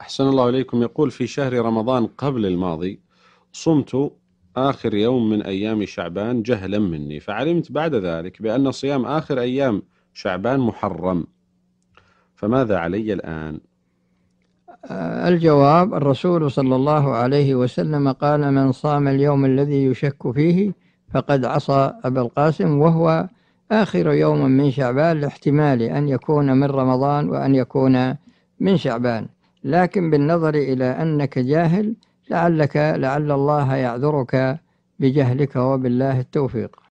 أحسن الله إليكم يقول في شهر رمضان قبل الماضي صمت آخر يوم من أيام شعبان جهلا مني فعلمت بعد ذلك بأن صيام آخر أيام شعبان محرم فماذا علي الآن آه، الجواب الرسول صلى الله عليه وسلم قال من صام اليوم الذي يشك فيه فقد عصى أبا القاسم وهو آخر يوم من شعبان لاحتمال أن يكون من رمضان وأن يكون من شعبان لكن بالنظر إلى أنك جاهل لعلك لعل الله يعذرك بجهلك وبالله التوفيق